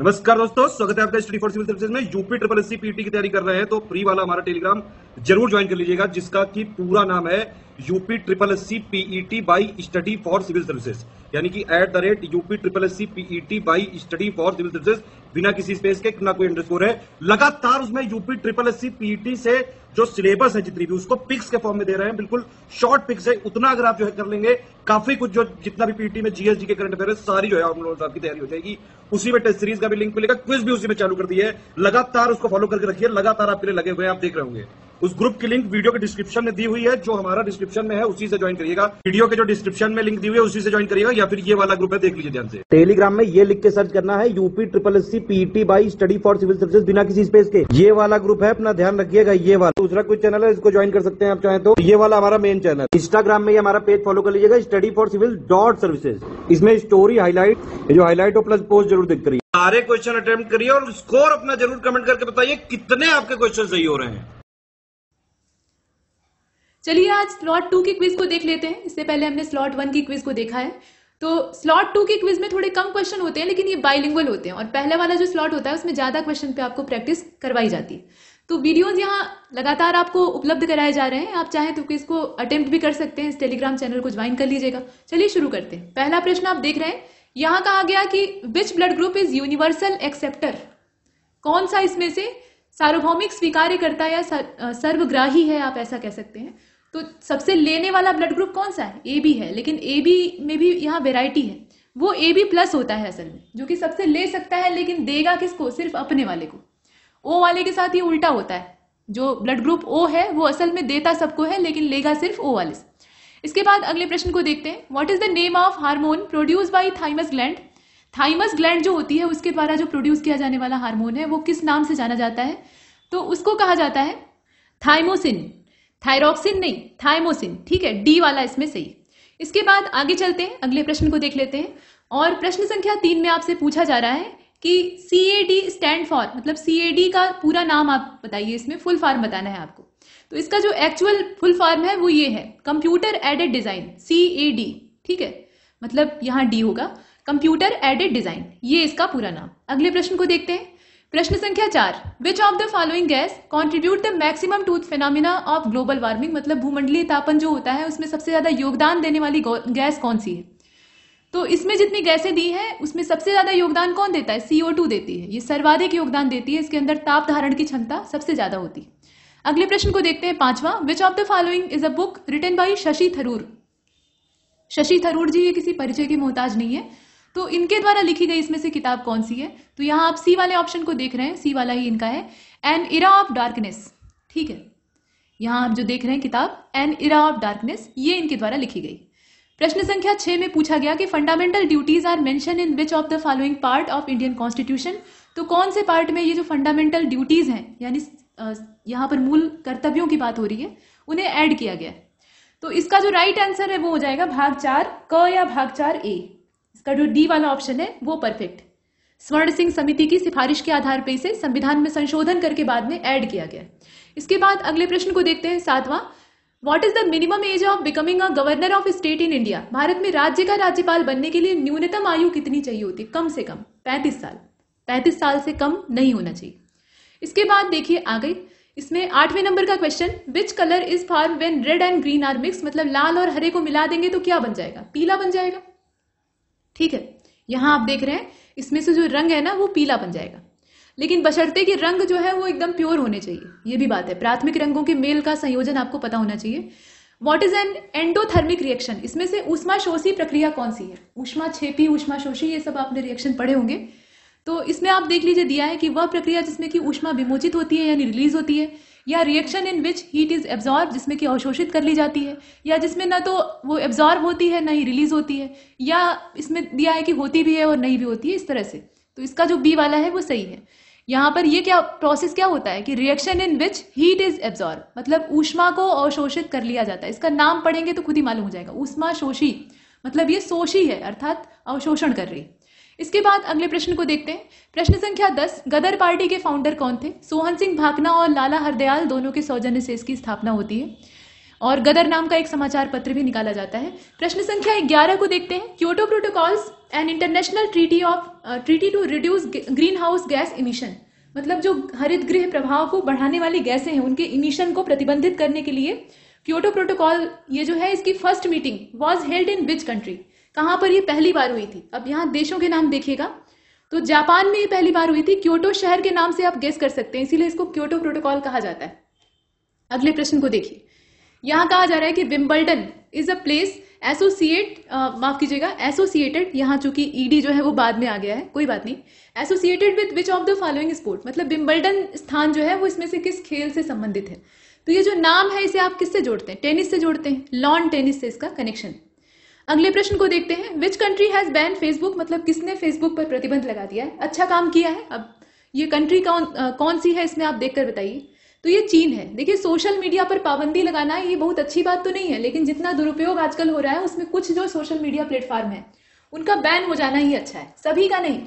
नमस्कार दोस्तों स्वागत है आपका स्टडी फॉर सिविल सर्विसेज में यूपी ट्रिपल एस पीटी की तैयारी कर रहे हैं तो फ्री वाला हमारा टेलीग्राम जरूर ज्वाइन कर लीजिएगा जिसका कि पूरा नाम है UP triple S C PET by study for civil services यानी कि at the rate UP triple S C PET by study for civil services बिना किसी स्पेस के ना कोई अंडरस्कोर है लगातार उसमें UP triple S C PET से जो सिलेबस है जितनी भी उसको पिक्स के फॉर्म में दे रहे हैं बिल्कुल शॉर्ट पिक्स है उतना अगर आप जो है कर लेंगे काफी कुछ जो जितना भी पीटी e में जीएसडी के करंट अफेयर है सारी जो है हम लोगों की तैयारी हो जाएगी उसी में टेस्ट सीरीज का भी लिंक मिलेगा क्विज भी उसी में चालू कर दी है लगातार उसको फॉलो करके रखिए लगातार आपके लिए लगे हुए आप देख रहे होंगे उस ग्रुप की लिंक वीडियो के डिस्क्रिप्शन में दी हुई है जो हमारा डिस्क्रिप्शन में है उसी से ज्वाइन करिएगा वीडियो के जो डिस्क्रिप्शन में लिंक दी हुई है उसी से ज्वाइन करिएगा या फिर ये वाला ग्रुप है देख लीजिए ध्यान से टेलीग्राम में ये लिख के सर्च करना है UP triple S C PT by study for civil service बिना किसी स्पेस के ये वाला ग्रुप है अपना ध्यान रखिएगा ये वाला दूसरा कोई चैनल है इसको ज्वाइन कर सकते हैं आप चाहे तो ये वाला हमारा मेन चैनल इंस्टाग्राम में हमारा पेज फॉलो कर लीजिएगा study for civil dot services इसमें स्टोरी हाईलाइट जो हाईलाइट और प्लस पोस्ट जरूर देख करिए सारे क्वेश्चन अटेम्प्ट करिए और स्कोर अपना जरूर कमेंट करके बताइए कितने आपके क्वेश्चन सही हो रहे हैं चलिए आज स्लॉट टू की क्विज को देख लेते हैं इससे पहले हमने स्लॉट वन की क्विज को देखा है तो स्लॉट टू की क्विज में थोड़े कम क्वेश्चन होते हैं लेकिन ये बाइलिंगुअल होते हैं और पहले वाला जो स्लॉट होता है उसमें ज्यादा क्वेश्चन पे आपको प्रैक्टिस करवाई जाती है तो वीडियोज यहाँ लगातार आपको उपलब्ध कराए जा रहे हैं आप चाहें तो इसको अटेम्प्ट भी कर सकते हैं इस टेलीग्राम चैनल को ज्वाइन कर लीजिएगा चलिए शुरू करते हैं पहला प्रश्न आप देख रहे हैं यहाँ कहा गया कि which blood group is universal acceptor कौन सा इसमें से सार्वभौमिक स्वीकार्य करता या सर्वग्राही है आप ऐसा कह सकते हैं तो सबसे लेने वाला ब्लड ग्रुप कौन सा है ए बी है लेकिन ए बी में भी यहाँ वेराइटी है वो ए बी प्लस होता है असल में जो कि सबसे ले सकता है लेकिन देगा किसको सिर्फ अपने वाले को ओ वाले के साथ ये उल्टा होता है जो ब्लड ग्रुप ओ है वो असल में देता सबको है लेकिन लेगा सिर्फ ओ वाले से इसके बाद अगले प्रश्न को देखते हैं what is the name of hormone produce by thymus gland thymus gland जो होती है उसके द्वारा जो प्रोड्यूस किया जाने वाला हार्मोन है वो किस नाम से जाना जाता है तो उसको कहा जाता है थाइमोसिन थायरोक्सिन नहीं थायमोसिन ठीक है डी वाला इसमें सही इसके बाद आगे चलते हैं अगले प्रश्न को देख लेते हैं और प्रश्न संख्या तीन में आपसे पूछा जा रहा है कि C A D stand for मतलब सी ए डी का पूरा नाम आप बताइए इसमें फुल फॉर्म बताना है आपको तो इसका जो एक्चुअल फुल फॉर्म है वो ये है computer aided design C A D ठीक है मतलब यहाँ डी होगा कंप्यूटर एडेड डिजाइन ये इसका पूरा नाम अगले प्रश्न को देखते हैं प्रश्न संख्या चार which of the following gas contribute the maximum to the phenomena of global warming मतलब भूमंडलीय तापन जो होता है उसमें सबसे ज्यादा योगदान देने वाली गैस कौन सी है तो इसमें जितनी गैसें दी हैं उसमें सबसे ज्यादा योगदान कौन देता है टू देती है ये सर्वाधिक योगदान देती है इसके अंदर ताप धारण की क्षमता सबसे ज्यादा होती है अगले प्रश्न को देखते हैं पांचवा which of the following is a book written by Shashi Tharoor Shashi Tharoor ji ये किसी परिचय के मोहताज नहीं है तो इनके द्वारा लिखी गई इसमें से किताब कौन सी है तो यहां आप सी वाले ऑप्शन को देख रहे हैं सी वाला ही इनका है एन इरा ऑफ डार्कनेस ठीक है यहां आप जो देख रहे हैं किताब एन इरा ऑफ डार्कनेस ये इनके द्वारा लिखी गई प्रश्न संख्या छह में पूछा गया कि fundamental duties are mention in which of the following part of Indian constitution तो कौन से पार्ट में ये जो फंडामेंटल ड्यूटीज हैं यानी यहां पर मूल कर्तव्यों की बात हो रही है उन्हें ऐड किया गया तो इसका जो राइट right आंसर है वो हो जाएगा भाग चार क या भाग चार ए इसका जो डी वाला ऑप्शन है वो परफेक्ट स्वर्ण सिंह समिति की सिफारिश के आधार पर इसे संविधान में संशोधन करके बाद में ऐड किया गया इसके बाद अगले प्रश्न को देखते हैं सातवां what is the minimum age of becoming a governor of state in India Bharat में राज्य का राज्यपाल बनने के लिए न्यूनतम आयु कितनी चाहिए होती कम से कम पैंतीस साल पैंतीस साल से कम नहीं होना चाहिए इसके बाद देखिए आ गई इसमें आठवें नंबर का question which colour is form when red and green are mix मतलब लाल और हरे को मिला देंगे तो क्या बन जाएगा पीला बन जाएगा ठीक है यहाँ आप देख रहे हैं इसमें से जो रंग है ना वो पीला बन जाएगा लेकिन बशर्ते कि रंग जो है वो एकदम प्योर होने चाहिए ये भी बात है प्राथमिक रंगों के मेल का संयोजन आपको पता होना चाहिए what is an endothermic reaction इसमें से शोषी प्रक्रिया कौन सी है उष्मा छेपी शोषी ये सब आपने रिएक्शन पढ़े होंगे तो इसमें आप देख लीजिए दिया है कि वह प्रक्रिया जिसमें कि उष्मा विमोचित होती है यानी रिलीज होती है या reaction in which heat is absorb जिसमें कि अवशोषित कर ली जाती है या जिसमें ना तो वो एब्जॉर्ब होती है ना ही रिलीज होती है या इसमें दिया है कि होती भी है और नहीं भी होती है इस तरह से तो इसका जो बी वाला है वो सही है यहाँ पर ये क्या प्रोसेस क्या होता है कि reaction in which heat is absorb मतलब ऊष्मा को अवशोषित कर लिया जाता है इसका नाम पढ़ेंगे तो खुद ही मालूम हो जाएगा ऊष्मा शोषी मतलब ये शोषी है अर्थात अवशोषण कर रही है इसके बाद अगले प्रश्न को देखते हैं प्रश्न संख्या दस गदर पार्टी के फाउंडर कौन थे सोहन सिंह भाकना और लाला हरदयाल दोनों के सौजन्य से इसकी स्थापना होती है और गदर नाम का एक समाचार पत्र भी निकाला जाता है प्रश्न संख्या ग्यारह को देखते हैं Kyoto protocols and international treaty of treaty to reduce green house gas emission मतलब जो हरित गृह प्रभाव को बढ़ाने वाली गैसें हैं उनके इमिशन को प्रतिबंधित करने के लिए क्योटो प्रोटोकॉल ये जो है इसकी first meeting was held in which country कहाँ पर ये पहली बार हुई थी अब यहाँ देशों के नाम देखिएगा तो जापान में ये पहली बार हुई थी क्योटो शहर के नाम से आप गेस कर सकते हैं इसीलिए इसको क्योटो प्रोटोकॉल कहा जाता है अगले प्रश्न को देखिए यहाँ कहा जा रहा है कि Wimbledon is a place associate माफ कीजिएगा एसोसिएटेड यहाँ चूंकि ईडी e जो है वो बाद में आ गया है कोई बात नहीं associated with which of the following sport मतलब विम्बल्टन स्थान जो है वो इसमें से किस खेल से संबंधित है तो ये जो नाम है इसे आप किससे जोड़ते हैं टेनिस से जोड़ते हैं लॉन टेनिस से इसका कनेक्शन अगले प्रश्न को देखते हैं which country has ban Facebook मतलब किसने फेसबुक पर प्रतिबंध लगा दिया है अच्छा काम किया है अब ये कंट्री कौन कौन सी है इसमें आप देखकर बताइए तो ये चीन है देखिए सोशल मीडिया पर पाबंदी लगाना ये बहुत अच्छी बात तो नहीं है लेकिन जितना दुरुपयोग आजकल हो रहा है उसमें कुछ जो सोशल मीडिया प्लेटफॉर्म है उनका बैन हो जाना ही अच्छा है सभी का नहीं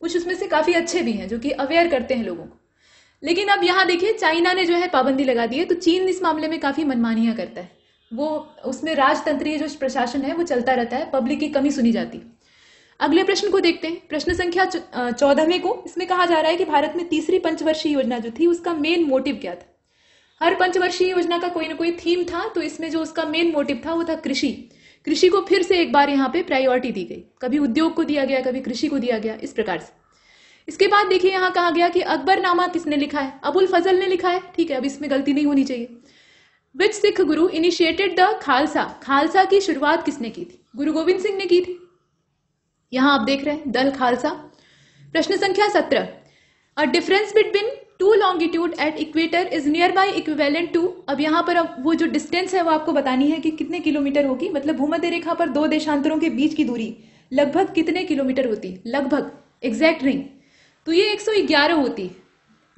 कुछ उसमें से काफ़ी अच्छे भी हैं जो कि अवेयर करते हैं लोगों को लेकिन अब यहाँ देखिए चाइना ने जो है पाबंदी लगा दी है तो चीन इस मामले में काफ़ी मनमानियां करता है वो उसमें राजतंत्रीय जो प्रशासन है वो चलता रहता है पब्लिक की कमी सुनी जाती अगले प्रश्न को देखते हैं प्रश्न संख्या चौदहवें को इसमें कहा जा रहा है कि भारत में तीसरी पंचवर्षीय योजना जो थी उसका मेन मोटिव क्या था हर पंचवर्षीय योजना का कोई ना कोई थीम था तो इसमें जो उसका मेन मोटिव था वो था कृषि कृषि को फिर से एक बार यहाँ पे प्रायोरिटी दी गई कभी उद्योग को दिया गया कभी कृषि को दिया गया इस प्रकार से इसके बाद देखिए यहाँ कहा गया कि अकबरनामा किसने लिखा है अबुल फजल ने लिखा है ठीक है अब इसमें गलती नहीं होनी चाहिए विच सिख गुरु इनिशिएटेड द खालसा खालसा की शुरुआत किसने की थी गुरु गोविंद सिंह ने की थी यहां आप देख रहे हैं दल खालसा प्रश्न संख्या सत्रह a difference between two longitude at equator is near by equivalent to अब यहां पर अब वो जो डिस्टेंस है वो आपको बतानी है कि कितने किलोमीटर होगी मतलब भूमध्य रेखा पर दो देशांतरों के बीच की दूरी लगभग कितने किलोमीटर होती लगभग एग्जैक्ट नहीं तो ये 111 होती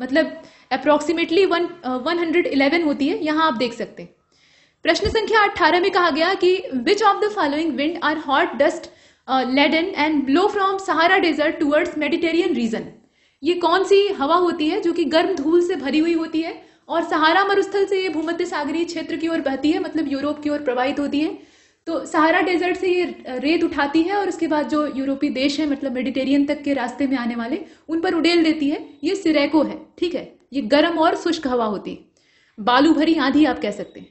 मतलब approximately one one hundred eleven होती है यहाँ आप देख सकते हैं प्रश्न संख्या अट्ठारह में कहा गया कि which of the following wind are hot dust laden and blow from Sahara desert towards Mediterranean region ये कौन सी हवा होती है जो कि गर्म धूल से भरी हुई होती है और सहारा मरुस्थल से ये भूमध्य सागरीय क्षेत्र की ओर बहती है मतलब यूरोप की ओर प्रवाहित होती है तो सहारा डेजर्ट से ये रेत उठाती है और उसके बाद जो यूरोपीय देश है मतलब मेडिटेरियन तक के रास्ते में आने वाले उन पर उडेल देती है ये सिरेको है ठीक है ये गर्म और शुष्क हवा होती है बालू भरी आधी आप कह सकते हैं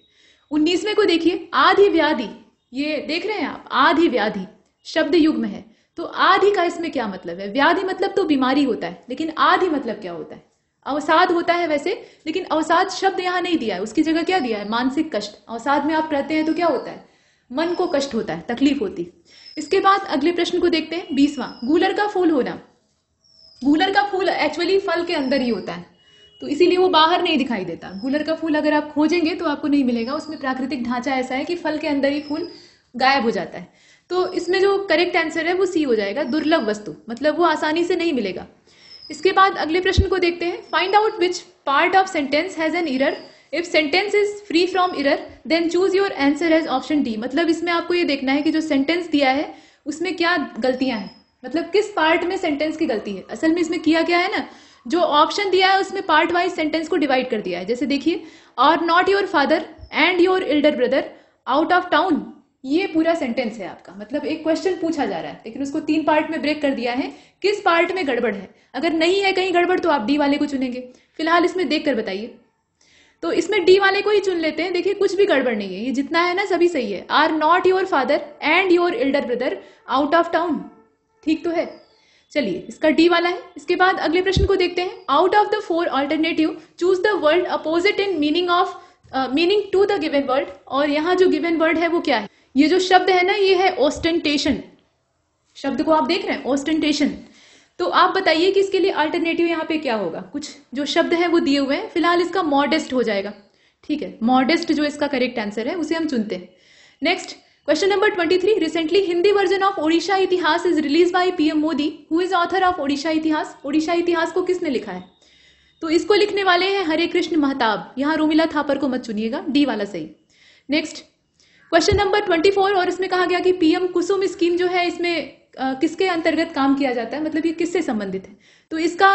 उन्नीसवें को देखिए आधी व्याधि ये देख रहे हैं आप आधी व्याधि शब्द युग में है तो आधि का इसमें क्या मतलब है व्याधि मतलब तो बीमारी होता है लेकिन आधि मतलब क्या होता है अवसाद होता है वैसे लेकिन अवसाद शब्द यहाँ नहीं दिया है उसकी जगह क्या दिया है मानसिक कष्ट अवसाद में आप रहते हैं तो क्या होता है मन को कष्ट होता है तकलीफ होती इसके बाद अगले प्रश्न को देखते हैं बीसवां गूलर का फूल होना गूलर का फूल एक्चुअली फल के अंदर ही होता है तो इसीलिए वो बाहर नहीं दिखाई देता गूलर का फूल अगर आप खोजेंगे तो आपको नहीं मिलेगा उसमें प्राकृतिक ढांचा ऐसा है कि फल के अंदर ही फूल गायब हो जाता है तो इसमें जो करेक्ट आंसर है वो सी हो जाएगा दुर्लभ वस्तु मतलब वो आसानी से नहीं मिलेगा इसके बाद अगले प्रश्न को देखते हैं find out which part of sentence has an error if sentence is free from error then choose your answer as option D मतलब इसमें आपको ये देखना है कि जो सेंटेंस दिया है उसमें क्या गलतियां हैं मतलब किस पार्ट में सेंटेंस की गलती है असल में इसमें किया गया है ना जो ऑप्शन दिया है उसमें पार्ट वाइज सेंटेंस को डिवाइड कर दिया है जैसे देखिए are not your father and your elder brother out of town ये पूरा सेंटेंस है आपका मतलब एक क्वेश्चन पूछा जा रहा है लेकिन उसको तीन पार्ट में ब्रेक कर दिया है किस पार्ट में गड़बड़ है अगर नहीं है कहीं गड़बड़ तो आप डी वाले को चुनेंगे फिलहाल इसमें देख कर बताइए तो इसमें डी वाले को ही चुन लेते हैं देखिए कुछ भी गड़बड़ नहीं है ये जितना है ना सभी सही है are not your father and your elder brother out of town ठीक तो है चलिए इसका डी वाला है इसके बाद अगले प्रश्न को देखते हैं out of the four alternative choose the word opposite in meaning of meaning to the given word और यहाँ जो गिवन वर्ड है वो क्या है ये जो शब्द है ना ये है ओस्टेंटेशन शब्द को आप देख रहे हैं ओस्टेंटेशन तो आप बताइए कि इसके लिए अल्टरनेटिव यहाँ पे क्या होगा कुछ जो शब्द है वो दिए हुए हैं फिलहाल इसका मॉडेस्ट हो जाएगा ठीक है मॉडेस्ट जो इसका करेक्ट आंसर है उसे हम चुनते हैं next number twenty three recently Hindi version of Odisha Itihas is release by PM Modi who is author of Odisha Itihas Odisha इतिहास को किसने लिखा है तो इसको लिखने वाले हैं हरे कृष्ण महताब यहाँ रोमिला थापर को मत चुनिएगा डी वाला सही next question number twenty four और इसमें कहा गया कि पीएम कुसुम स्कीम जो है इसमें किसके अंतर्गत काम किया जाता है मतलब ये किससे संबंधित है तो इसका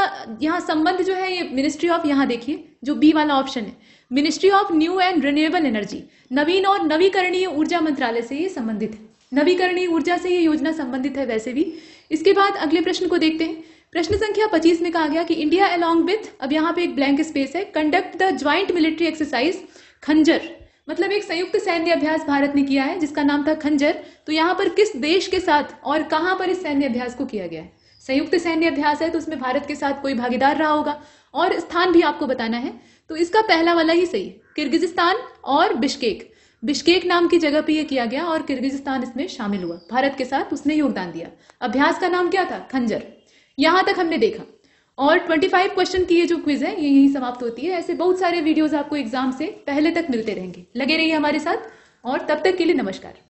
यहाँ संबंध जो है ये मिनिस्ट्री ऑफ यहाँ देखिए जो बी वाला ऑप्शन है ministry of new and renewable energy नवीन और नवीकरणीय ऊर्जा मंत्रालय से ये संबंधित है नवीकरणीय ऊर्जा से ये योजना संबंधित है वैसे भी इसके बाद अगले प्रश्न को देखते हैं प्रश्न संख्या पच्चीस में कहा गया कि इंडिया अलॉन्ग विथ अब यहाँ पे एक ब्लैंक स्पेस है conduct the joint military exercise Khanjar मतलब एक संयुक्त सैन्य अभ्यास भारत ने किया है जिसका नाम था खंजर तो यहाँ पर किस देश के साथ और कहाँ पर इस सैन्य अभ्यास को किया गया है संयुक्त सैन्य अभ्यास है तो उसमें भारत के साथ कोई भागीदार रहा होगा और स्थान भी आपको बताना है तो इसका पहला वाला ही सही किर्गिजिस्तान और बिश्केक बिश्केक नाम की जगह पर यह किया गया और किर्गिजिस्तान इसमें शामिल हुआ भारत के साथ उसने योगदान दिया अभ्यास का नाम क्या था खंजर यहां तक हमने देखा और 25 क्वेश्चन की ये जो क्विज है ये यही समाप्त होती है ऐसे बहुत सारे वीडियोस आपको एग्जाम से पहले तक मिलते रहेंगे लगे रहिए हमारे साथ और तब तक के लिए नमस्कार